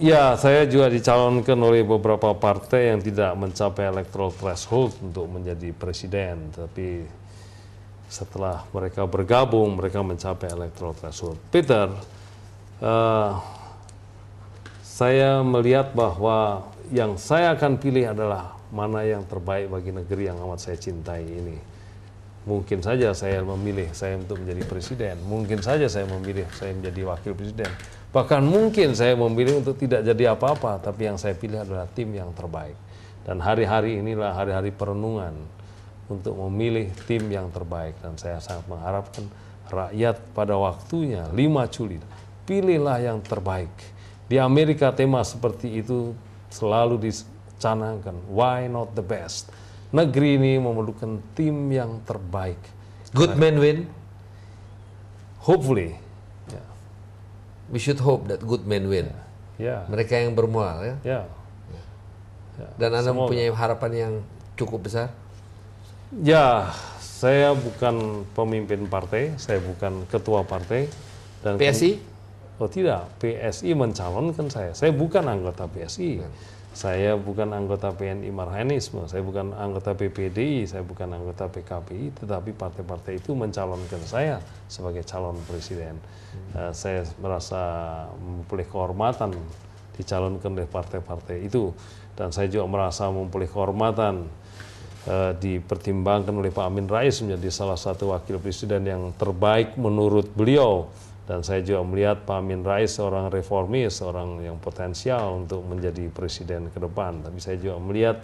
Ya, saya juga dicalonkan oleh beberapa partai yang tidak mencapai electoral threshold untuk menjadi presiden, tapi setelah mereka bergabung, mereka mencapai electoral threshold. Peter, uh, saya melihat bahwa yang saya akan pilih adalah mana yang terbaik bagi negeri yang amat saya cintai ini. Mungkin saja saya memilih saya untuk menjadi presiden. Mungkin saja saya memilih saya menjadi wakil presiden. Bahkan mungkin saya memilih untuk tidak jadi apa-apa, tapi yang saya pilih adalah tim yang terbaik. Dan hari-hari inilah hari-hari perenungan untuk memilih tim yang terbaik. Dan saya sangat mengharapkan rakyat pada waktunya 5 Juli, pilihlah yang terbaik. Di Amerika tema seperti itu selalu dicanangkan, why not the best? negeri ini memerlukan tim yang terbaik. Good men win. Hopefully. Ya. We should hope that good men win. Yeah. Ya. Mereka yang bermual ya. Yeah. Yeah. Ya, dan Anda Semoga. mempunyai harapan yang cukup besar? Ya, saya bukan pemimpin partai, saya bukan ketua partai dan PSI? Oh tidak, PSI mencalonkan saya. Saya bukan anggota PSI. Yeah. Saya bukan anggota PNI Marhanisme, saya bukan anggota PPDI, saya bukan anggota PKPI, tetapi partai-partai itu mencalonkan saya sebagai calon presiden. Hmm. Eh, saya merasa memperoleh kehormatan dicalonkan oleh partai-partai itu, dan saya juga merasa memperoleh kehormatan eh, dipertimbangkan oleh Pak Amin Rais menjadi salah satu wakil presiden yang terbaik menurut beliau dan saya juga melihat Pak Amin Rais seorang reformis, seorang yang potensial untuk menjadi presiden ke depan. Tapi saya juga melihat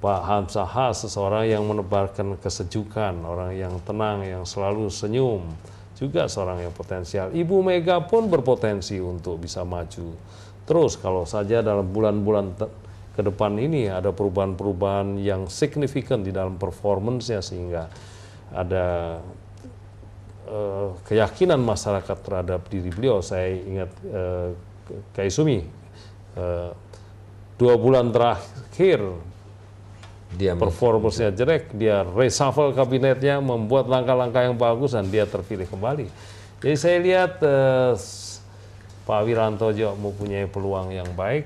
Pak Hamzah seseorang yang menebarkan kesejukan, orang yang tenang, yang selalu senyum, juga seorang yang potensial. Ibu Mega pun berpotensi untuk bisa maju. Terus kalau saja dalam bulan-bulan ke depan ini ada perubahan-perubahan yang signifikan di dalam performance-nya sehingga ada Eh, keyakinan masyarakat terhadap diri beliau saya ingat uh, eh, Kai Sumi eh, dua bulan terakhir dia performasinya jelek dia reshuffle kabinetnya membuat langkah-langkah yang bagus dan dia terpilih kembali jadi saya lihat uh, Pak Wiranto juga mempunyai peluang yang baik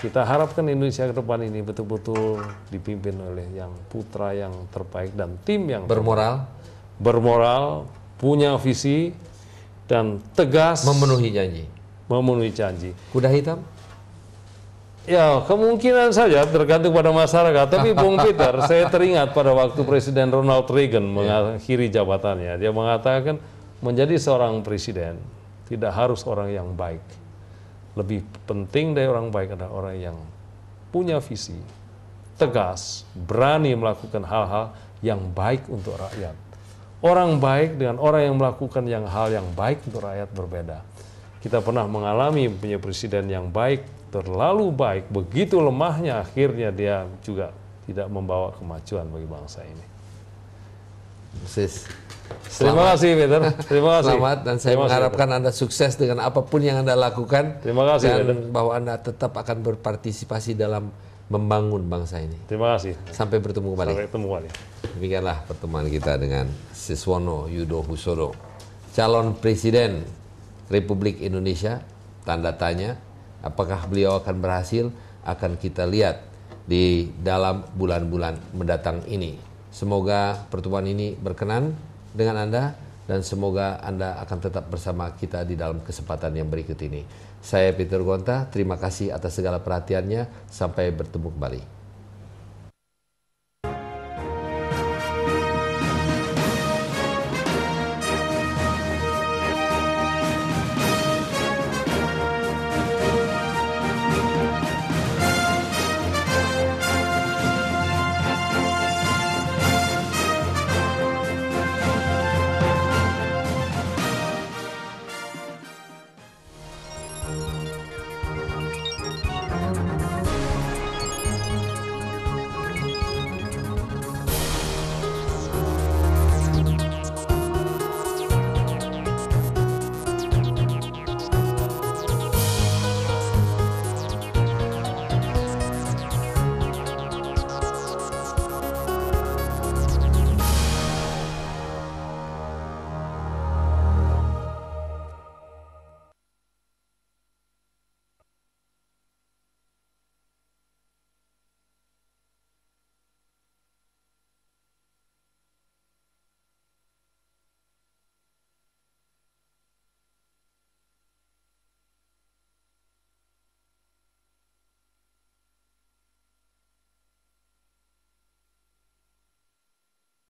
kita harapkan Indonesia ke depan ini betul-betul dipimpin oleh yang putra yang terbaik dan tim yang bermoral terbaik bermoral, punya visi dan tegas memenuhi janji. Memenuhi janji. Kuda hitam? Ya, kemungkinan saja tergantung pada masyarakat. Tapi Bung Peter, saya teringat pada waktu Presiden Ronald Reagan ya. mengakhiri jabatannya. Dia mengatakan menjadi seorang presiden tidak harus orang yang baik. Lebih penting dari orang baik adalah orang yang punya visi, tegas, berani melakukan hal-hal yang baik untuk rakyat. Orang baik dengan orang yang melakukan yang hal yang baik untuk rakyat berbeda. Kita pernah mengalami punya presiden yang baik, terlalu baik, begitu lemahnya akhirnya dia juga tidak membawa kemajuan bagi bangsa ini. Sis. Terima kasih Peter. Terima kasih. Selamat dan saya Terima mengharapkan kasih, Anda sukses dengan apapun yang Anda lakukan. Terima kasih dan Peter. bahwa Anda tetap akan berpartisipasi dalam membangun bangsa ini. Terima kasih. Sampai bertemu kembali. Sampai bertemu kembali. Demikianlah pertemuan kita dengan Siswono Yudo Husodo, calon presiden Republik Indonesia. Tanda tanya, apakah beliau akan berhasil? Akan kita lihat di dalam bulan-bulan mendatang ini. Semoga pertemuan ini berkenan dengan Anda dan semoga Anda akan tetap bersama kita di dalam kesempatan yang berikut ini. Saya Peter Gonta, terima kasih atas segala perhatiannya. Sampai bertemu kembali.